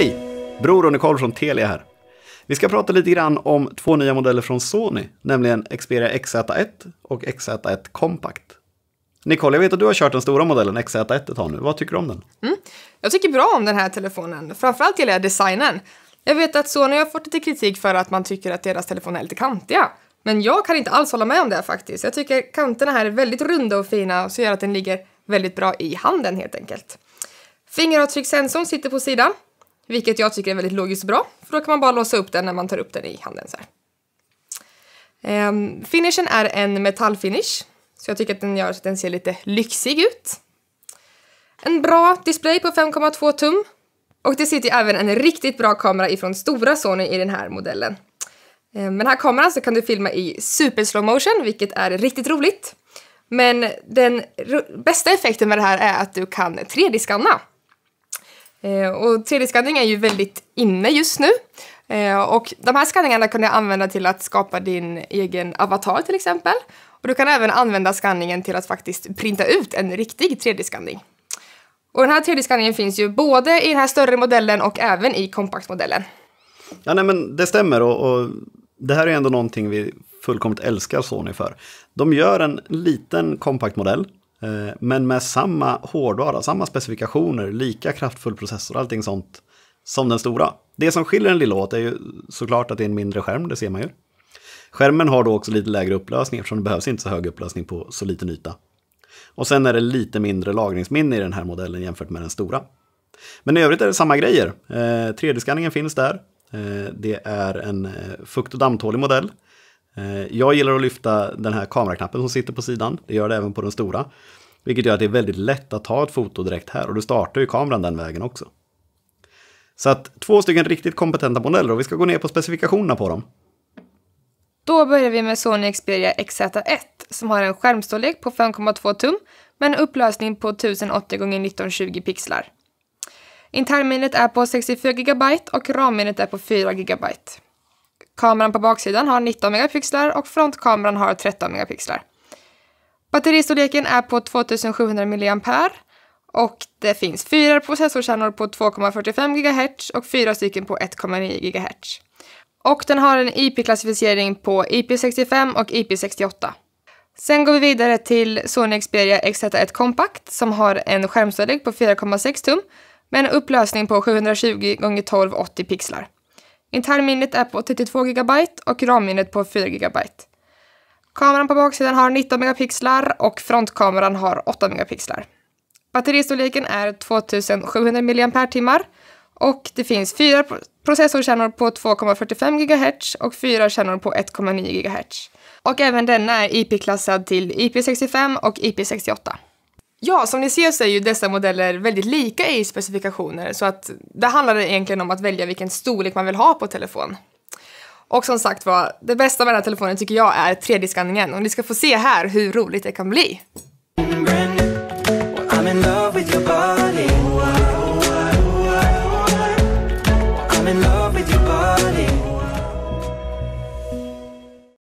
Hej! Bror och Nicole från Telia här. Vi ska prata lite grann om två nya modeller från Sony, nämligen Xperia XZ1 och XZ1 Compact. Nicole, jag vet att du har kört den stora modellen XZ1 ett tag nu. Vad tycker du om den? Mm. Jag tycker bra om den här telefonen. Framförallt gillar jag designen. Jag vet att Sony har fått lite kritik för att man tycker att deras telefoner är lite kantiga. Men jag kan inte alls hålla med om det faktiskt. Jag tycker kanterna här är väldigt runda och fina och så gör att den ligger väldigt bra i handen helt enkelt. Fingeravtryckssensorn sitter på sidan vilket jag tycker är väldigt logiskt och bra, för då kan man bara låsa upp den när man tar upp den i handen så här. Ehm, finishen är en metallfinish, så jag tycker att den gör att den ser lite lyxig ut. En bra display på 5,2 tum. Och det sitter även en riktigt bra kamera ifrån stora Sony i den här modellen. Ehm, med den här kameran så kan du filma i super slow motion, vilket är riktigt roligt. Men den bästa effekten med det här är att du kan 3D-skanna. Eh, och 3D-skanning är ju väldigt inne just nu. Eh, och de här skanningarna kan du använda till att skapa din egen avatar till exempel. Och du kan även använda skanningen till att faktiskt printa ut en riktig 3D-skanning. Och den här 3D-skanningen finns ju både i den här större modellen och även i kompaktmodellen. Ja, nej, men det stämmer och, och det här är ändå någonting vi fullkomligt älskar Sony för. De gör en liten kompaktmodell Eh, men med samma hårdvara, samma specifikationer, lika kraftfull processor allting sånt som den stora. Det som skiljer den lilla åt är ju såklart att det är en mindre skärm, det ser man ju. Skärmen har då också lite lägre upplösning eftersom det behövs inte så hög upplösning på så liten yta. Och sen är det lite mindre lagringsminne i den här modellen jämfört med den stora. Men i övrigt är det samma grejer. 3D-skanningen eh, finns där. Eh, det är en fukt och dammtålig modell. Eh, jag gillar att lyfta den här kameraknappen som sitter på sidan. Det gör det även på den stora. Vilket gör att det är väldigt lätt att ta ett foto direkt här och du startar ju kameran den vägen också. Så att två stycken riktigt kompetenta modeller och vi ska gå ner på specifikationerna på dem. Då börjar vi med Sony Xperia XZ1 som har en skärmstorlek på 5,2 tum med en upplösning på 1080 x 1920 pixlar. Internminnet är på 64 GB och RAM-minnet är på 4 GB. Kameran på baksidan har 19 megapixlar och frontkameran har 13 megapixlar. Batteristorleken är på 2700 mAh och det finns fyra processorkärnor på 2,45 GHz och fyra stycken på 1,9 GHz. Och den har en IP-klassificering på IP65 och IP68. Sen går vi vidare till Sony Xperia XZ1 Compact som har en skärmstorlek på 4,6 tum med en upplösning på 720 x 1280 pixlar. Internminnet är på 32 GB och RAM-minnet på 4 GB. Kameran på baksidan har 19 megapixlar och frontkameran har 8 megapixlar. Batteristorleken är 2700 mAh och det finns fyra processorkärnor på 2,45 GHz och fyra kärnor på 1,9 GHz. Och även denna är IP-klassad till IP65 och IP68. Ja, som ni ser så är ju dessa modeller väldigt lika i specifikationer så att det handlar egentligen om att välja vilken storlek man vill ha på telefon. Och som sagt var, det bästa med den här telefonen tycker jag är 3D-skanningen och ni ska få se här hur roligt det kan bli.